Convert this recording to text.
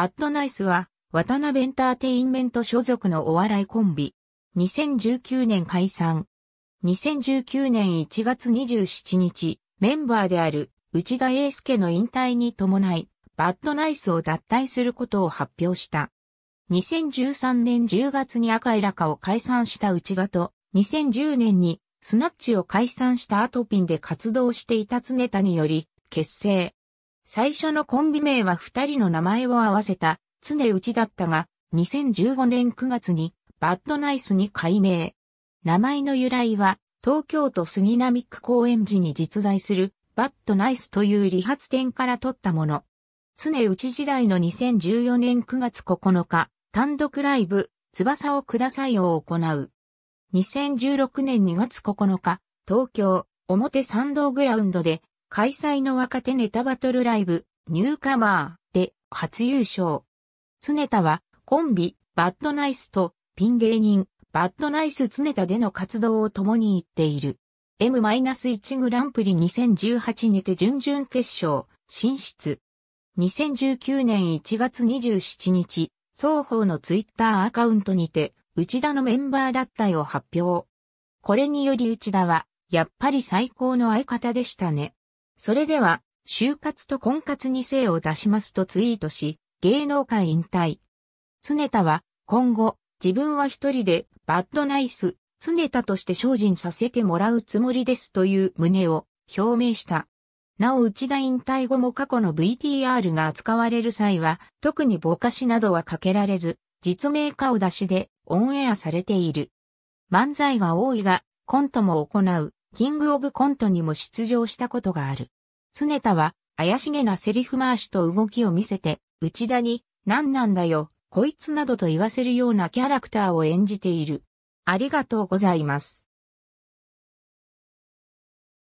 バッドナイスは、渡辺エンターテインメント所属のお笑いコンビ。2019年解散。2019年1月27日、メンバーである内田英介の引退に伴い、バッドナイスを脱退することを発表した。2013年10月に赤いラカを解散した内田と、2010年にスナッチを解散した後ピンで活動していた常田により、結成。最初のコンビ名は二人の名前を合わせた、常内だったが、2015年9月に、バッドナイスに改名。名前の由来は、東京都杉並区公園寺に実在する、バッドナイスという理髪店から取ったもの。常内時代の2014年9月9日、単独ライブ、翼をくださいを行う。2016年2月9日、東京、表参道グラウンドで、開催の若手ネタバトルライブ、ニューカマーで初優勝。常田はコンビ、バッドナイスとピン芸人、バッドナイス常田での活動を共に行っている。M-1 グランプリ2018にて準々決勝、進出。2019年1月27日、双方のツイッターアカウントにて、内田のメンバー脱退を発表。これにより内田は、やっぱり最高の相方でしたね。それでは、就活と婚活に精を出しますとツイートし、芸能界引退。常田は、今後、自分は一人で、バッドナイス、常田として精進させてもらうつもりですという旨を表明した。なお内田引退後も過去の VTR が扱われる際は、特にぼかしなどはかけられず、実名顔出しでオンエアされている。漫才が多いが、コントも行う。キングオブコントにも出場したことがある。常田は、怪しげなセリフ回しと動きを見せて、内田に、何なんだよ、こいつなどと言わせるようなキャラクターを演じている。ありがとうございます。